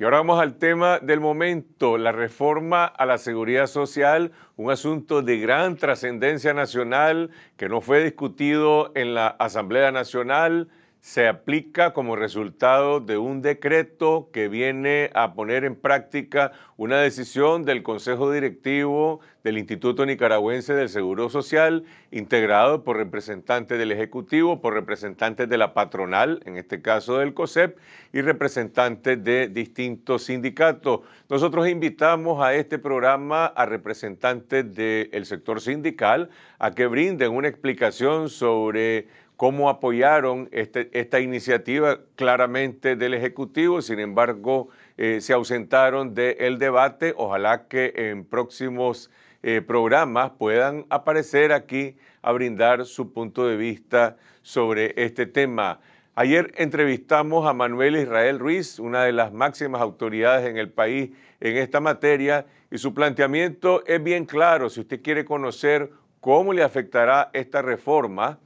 Y ahora vamos al tema del momento, la reforma a la seguridad social, un asunto de gran trascendencia nacional que no fue discutido en la Asamblea Nacional, se aplica como resultado de un decreto que viene a poner en práctica una decisión del Consejo Directivo del Instituto Nicaragüense del Seguro Social, integrado por representantes del Ejecutivo, por representantes de la patronal, en este caso del COSEP, y representantes de distintos sindicatos. Nosotros invitamos a este programa a representantes del sector sindical a que brinden una explicación sobre cómo apoyaron este, esta iniciativa claramente del Ejecutivo, sin embargo, eh, se ausentaron del debate. Ojalá que en próximos eh, programas puedan aparecer aquí a brindar su punto de vista sobre este tema. Ayer entrevistamos a Manuel Israel Ruiz, una de las máximas autoridades en el país en esta materia, y su planteamiento es bien claro. Si usted quiere conocer cómo le afectará esta reforma,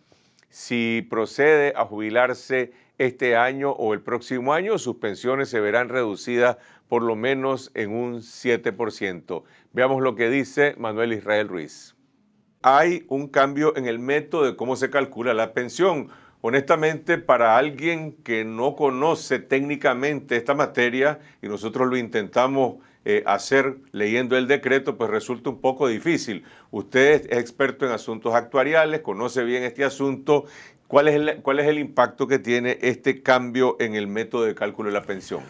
si procede a jubilarse este año o el próximo año, sus pensiones se verán reducidas por lo menos en un 7%. Veamos lo que dice Manuel Israel Ruiz. Hay un cambio en el método de cómo se calcula la pensión. Honestamente, para alguien que no conoce técnicamente esta materia, y nosotros lo intentamos eh, hacer leyendo el decreto, pues resulta un poco difícil. Usted es experto en asuntos actuariales, conoce bien este asunto. ¿Cuál es el, cuál es el impacto que tiene este cambio en el método de cálculo de la pensión?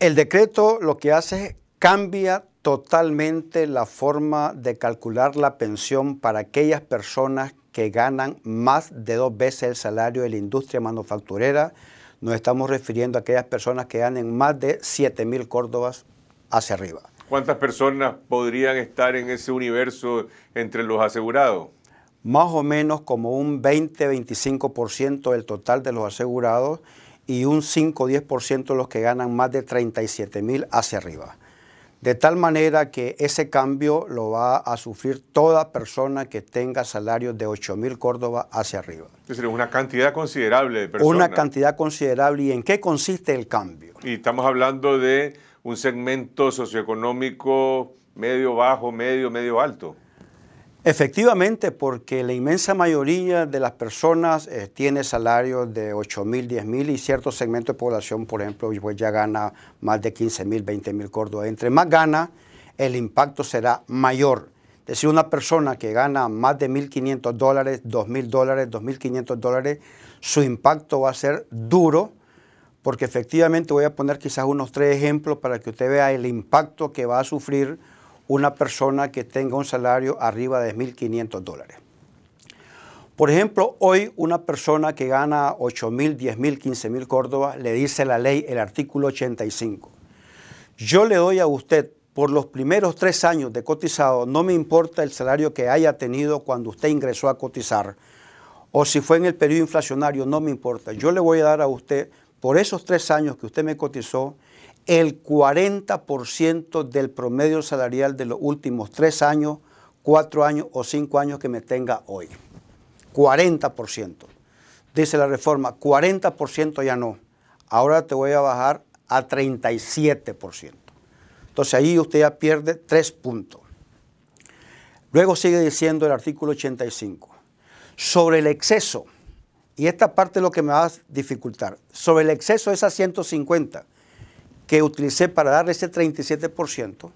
El decreto lo que hace es cambia totalmente la forma de calcular la pensión para aquellas personas que ganan más de dos veces el salario de la industria manufacturera, nos estamos refiriendo a aquellas personas que ganen más de 7.000 mil córdobas hacia arriba. ¿Cuántas personas podrían estar en ese universo entre los asegurados? Más o menos como un 20-25% del total de los asegurados y un 5-10% los que ganan más de 37.000 mil hacia arriba de tal manera que ese cambio lo va a sufrir toda persona que tenga salarios de 8.000 mil Córdoba hacia arriba. Es decir, una cantidad considerable de personas. Una cantidad considerable. ¿Y en qué consiste el cambio? Y estamos hablando de un segmento socioeconómico medio bajo, medio, medio alto. Efectivamente, porque la inmensa mayoría de las personas eh, tiene salarios de 8 mil, 10 mil y cierto segmento de población, por ejemplo, pues ya gana más de 15 mil, 20 mil córdoba. Entre más gana, el impacto será mayor. Es decir, una persona que gana más de 1.500 dólares, mil dólares, 2.500 dólares, su impacto va a ser duro, porque efectivamente voy a poner quizás unos tres ejemplos para que usted vea el impacto que va a sufrir una persona que tenga un salario arriba de 1.500 dólares. Por ejemplo, hoy una persona que gana 8.000, 10.000, 15.000 Córdoba, le dice la ley el artículo 85. Yo le doy a usted por los primeros tres años de cotizado, no me importa el salario que haya tenido cuando usted ingresó a cotizar, o si fue en el periodo inflacionario, no me importa. Yo le voy a dar a usted, por esos tres años que usted me cotizó, el 40% del promedio salarial de los últimos tres años, cuatro años o cinco años que me tenga hoy. 40%. Dice la reforma, 40% ya no. Ahora te voy a bajar a 37%. Entonces ahí usted ya pierde tres puntos. Luego sigue diciendo el artículo 85. Sobre el exceso, y esta parte es lo que me va a dificultar, sobre el exceso es a 150 que utilicé para darle ese 37%,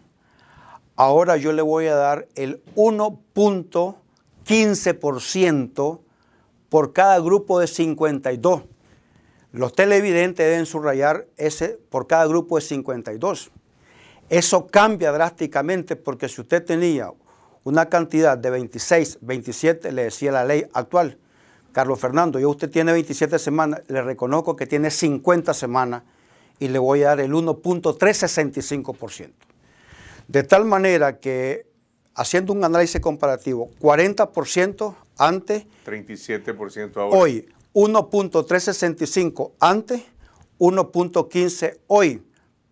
ahora yo le voy a dar el 1.15% por cada grupo de 52. Los televidentes deben subrayar ese por cada grupo de 52. Eso cambia drásticamente porque si usted tenía una cantidad de 26, 27, le decía la ley actual, Carlos Fernando, yo usted tiene 27 semanas, le reconozco que tiene 50 semanas y le voy a dar el 1.365%. De tal manera que, haciendo un análisis comparativo, 40% antes. 37% ahora. Hoy, 1.365 antes, 1.15 hoy.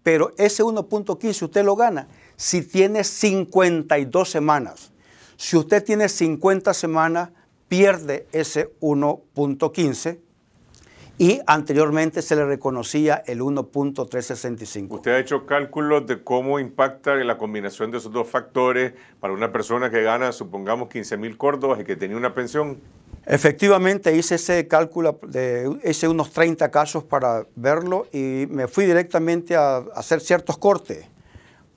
Pero ese 1.15 usted lo gana si tiene 52 semanas. Si usted tiene 50 semanas, pierde ese 1.15 y anteriormente se le reconocía el 1.365. ¿Usted ha hecho cálculos de cómo impacta la combinación de esos dos factores para una persona que gana, supongamos, 15 mil córdobas y que tenía una pensión? Efectivamente, hice ese cálculo, de, hice unos 30 casos para verlo y me fui directamente a, hacer ciertos cortes.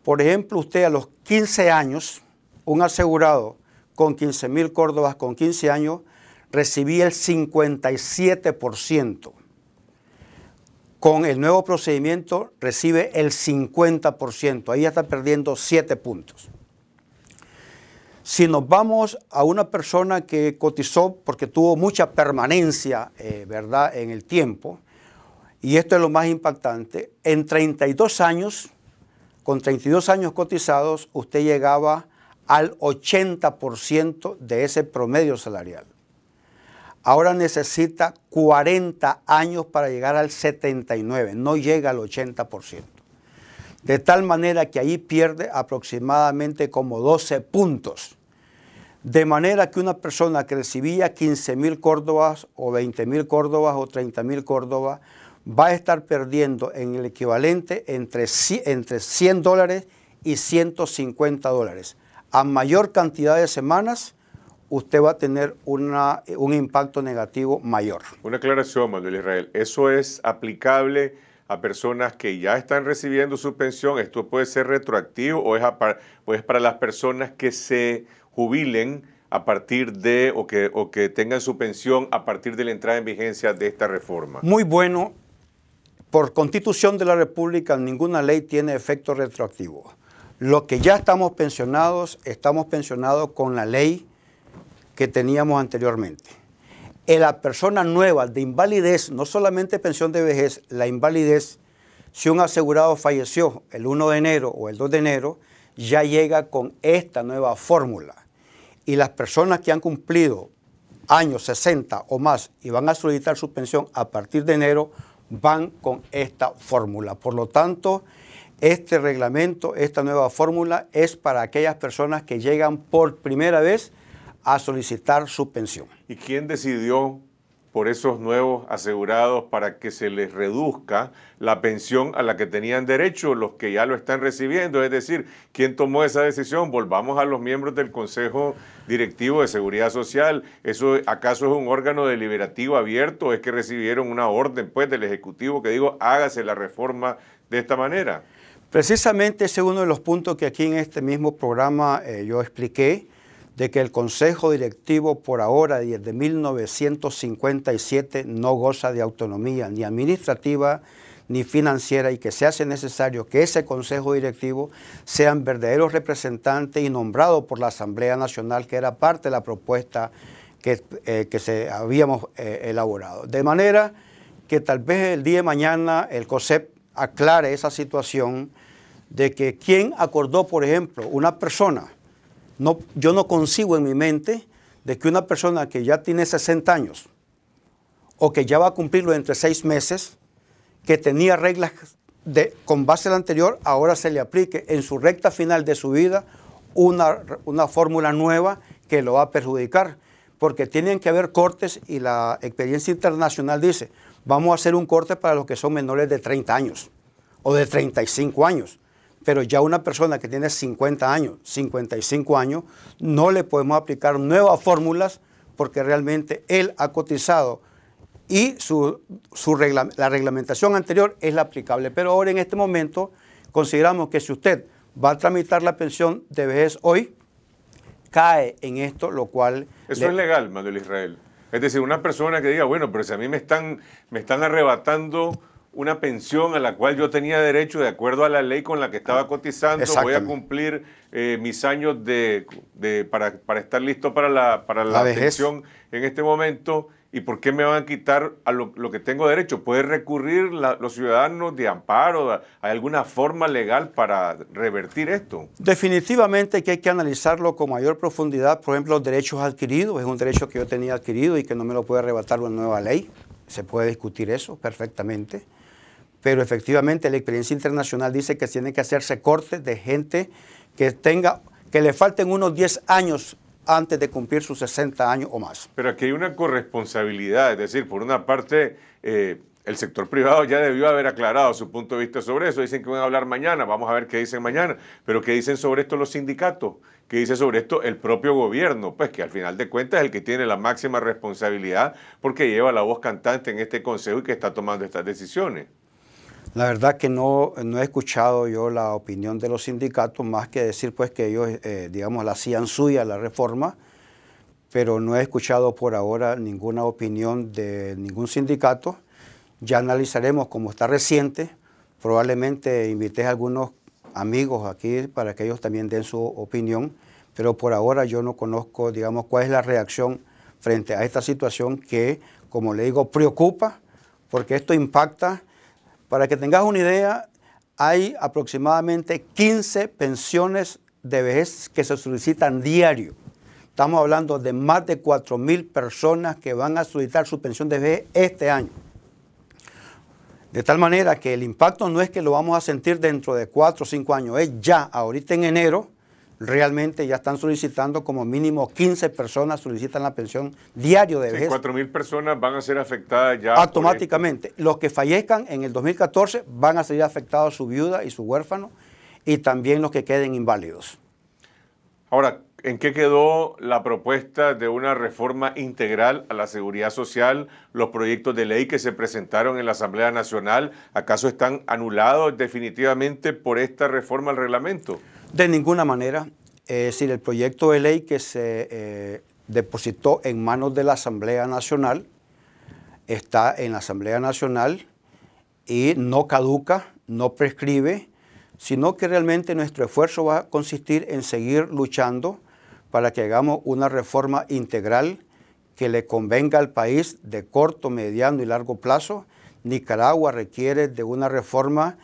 Por ejemplo, usted a los 15 años, un asegurado con 15 mil córdobas con 15 años, recibí el 57%. Con el nuevo procedimiento recibe el 50%. Ahí ya está perdiendo 7 puntos. Si nos vamos a una persona que cotizó porque tuvo mucha permanencia, eh, ¿verdad?, en el tiempo, y esto es lo más impactante, en 32 años, con 32 años cotizados, usted llegaba al 80% de ese promedio salarial ahora necesita 40 años para llegar al 79, no llega al 80%. De tal manera que ahí pierde aproximadamente como 12 puntos. De manera que una persona que recibía 15 mil córdobas o 20 mil córdobas o 30 mil córdobas va a estar perdiendo en el equivalente entre, entre 100 dólares y 150 dólares. A mayor cantidad de semanas, usted va a tener eh, un impacto negativo mayor. Una aclaración, Manuel Israel. Eso es aplicable a personas que ya están recibiendo su pensión. ¿Esto puede ser retroactivo o es, para las personas que se jubilen a partir de o que, o que tengan su pensión a partir de la entrada en vigencia de esta reforma? Muy bueno. Por constitución de la República, ninguna ley tiene efecto retroactivo. Los que ya estamos pensionados, estamos pensionados con la ley que teníamos anteriormente. En eh, la persona nueva de invalidez, no solamente pensión de vejez, la invalidez, si un asegurado falleció el 1 de enero o el 2 de enero, ya llega con esta nueva fórmula. Y las personas que han cumplido años 60 o más y van a solicitar su pensión a partir de enero, van con esta fórmula. Por lo tanto, este reglamento, esta nueva fórmula es para aquellas personas que llegan por primera vez a solicitar su pensión. ¿Y quién decidió por esos nuevos asegurados para que se les reduzca la pensión a la que tenían derecho los que ya lo están recibiendo. Es decir, ¿quién tomó esa decisión? Volvamos a los miembros del Consejo Directivo de Seguridad Social. ¿Eso acaso es un órgano deliberativo abierto? ¿Es que recibieron una orden pues, del Ejecutivo que digo, hágase la reforma de esta manera? Precisamente ese es uno de los puntos que aquí en este mismo programa eh, yo expliqué de que el Consejo Directivo por ahora y desde 1957 no goza de autonomía ni administrativa ni financiera y que se hace necesario que ese Consejo Directivo sean verdaderos representantes y nombrado por la Asamblea Nacional, que era parte de la propuesta que, eh, que se habíamos eh, elaborado. De manera que tal vez el día de mañana el COSEP aclare esa situación de que quien acordó, por ejemplo, una persona, yo no consigo en mi mente de que una persona que ya tiene 60 años o que ya va a cumplirlo entre seis meses, que tenía reglas con base a la anterior, ahora se le aplique en su recta final de su vida una, una fórmula nueva que lo va a perjudicar, porque tienen que haber cortes y la experiencia internacional dice, vamos a hacer un corte para los que son menores de 30 años o de 35 años pero ya una persona que tiene 50 años, 55 años, no le podemos aplicar nuevas fórmulas porque realmente él ha cotizado y su, su la reglamentación anterior es la aplicable. Pero ahora en este momento consideramos que si usted va a tramitar la pensión de vejez hoy, cae en esto, lo cual... Eso es legal, Manuel Israel. Es decir, una persona que diga, bueno, pero si a mí me están, me están arrebatando una pensión a la cual yo tenía derecho de acuerdo a la ley con la que estaba cotizando. Voy a cumplir eh, mis años de, para, para, estar listo para la, para la, pensión en este momento. ¿Y por qué me van a quitar a lo, que tengo derecho? ¿Puede recurrir los ciudadanos de amparo? ¿Hay alguna forma legal para revertir esto? Definitivamente que hay que analizarlo con mayor profundidad. Por ejemplo, los derechos adquiridos. Es un derecho que yo tenía adquirido y que no me lo puede arrebatar una nueva ley. Se puede discutir eso perfectamente pero efectivamente la experiencia internacional dice que tiene que hacerse corte de gente que tenga, que le falten unos 10 años antes de cumplir sus 60 años o más. Pero aquí hay una corresponsabilidad, es decir, por una parte, eh, el sector privado ya debió haber aclarado su punto de vista sobre eso. Dicen que van a hablar mañana, vamos a ver qué dicen mañana, pero qué dicen sobre esto los sindicatos, qué dice sobre esto el propio gobierno, pues que al final de cuentas es el que tiene la máxima responsabilidad porque lleva la voz cantante en este consejo y que está tomando estas decisiones. La verdad que no, no he escuchado yo la opinión de los sindicatos, más que decir pues que ellos, eh, digamos, la hacían suya la reforma, pero no he escuchado por ahora ninguna opinión de ningún sindicato. Ya analizaremos como está reciente, probablemente invité a algunos amigos aquí para que ellos también den su opinión, pero por ahora yo no conozco, digamos, cuál es la reacción frente a esta situación que, como le digo, preocupa, porque esto impacta para que tengas una idea, hay aproximadamente 15 pensiones de vejez que se solicitan diario. Estamos hablando de más de 4.000 personas que van a solicitar su pensión de vejez este año. De tal manera que el impacto no es que lo vamos a sentir dentro de 4 o 5 años, es ya, ahorita en enero, realmente ya están solicitando como mínimo 15 personas solicitan la pensión diario de vejez. Cuatro mil personas van a ser afectadas ya. Automáticamente. Los que fallezcan en el 2014 van a ser afectados su viuda y su huérfano y también los que queden inválidos. Ahora, ¿En qué quedó la propuesta de una reforma integral a la seguridad social? ¿Los proyectos de ley que se presentaron en la Asamblea Nacional acaso están anulados definitivamente por esta reforma al reglamento? De ninguna manera. Eh, es decir, el proyecto de ley que se eh, depositó en manos de la Asamblea Nacional está en la Asamblea Nacional y no caduca, no prescribe, sino que realmente nuestro esfuerzo va a consistir en seguir luchando para que hagamos una reforma integral que le convenga al país de corto, mediano y largo plazo. Nicaragua requiere de una reforma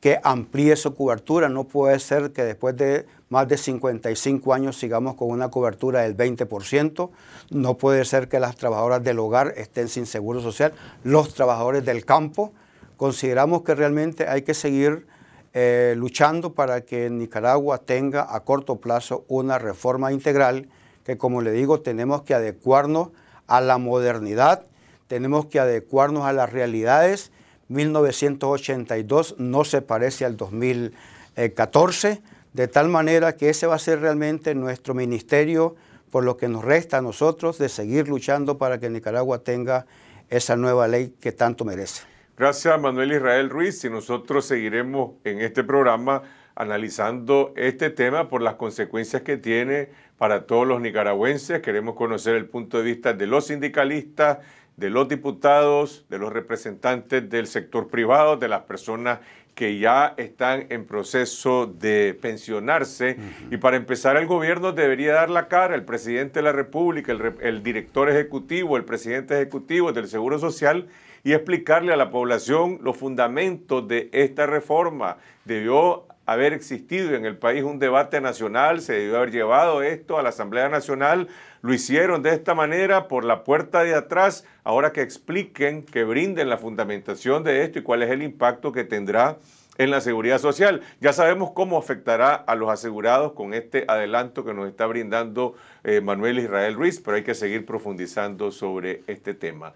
que amplíe su cobertura. No puede ser que después de más de 55 años sigamos con una cobertura del 20%. No puede ser que las trabajadoras del hogar estén sin seguro social, los trabajadores del campo. Consideramos que realmente hay que seguir eh, luchando para que Nicaragua tenga a corto plazo una reforma integral que, como le digo, tenemos que adecuarnos a la modernidad, tenemos que adecuarnos a las realidades 1982 no se parece al 2014, de tal manera que ese va a ser realmente nuestro ministerio por lo que nos resta a nosotros de seguir luchando para que Nicaragua tenga esa nueva ley que tanto merece. Gracias Manuel Israel Ruiz y nosotros seguiremos en este programa analizando este tema por las consecuencias que tiene para todos los nicaragüenses. Queremos conocer el punto de vista de los sindicalistas de los diputados, de los representantes del sector privado, de las personas que ya están en proceso de pensionarse. Y para empezar, el gobierno debería dar la cara, el presidente de la República, el, director ejecutivo, el presidente ejecutivo del Seguro Social, y explicarle a la población los fundamentos de esta reforma. Debió haber existido en el país un debate nacional, se debió haber llevado esto a la Asamblea Nacional, lo hicieron de esta manera por la puerta de atrás, ahora que expliquen, que brinden la fundamentación de esto y cuál es el impacto que tendrá en la seguridad social. Ya sabemos cómo afectará a los asegurados con este adelanto que nos está brindando eh, Manuel Israel Ruiz, pero hay que seguir profundizando sobre este tema.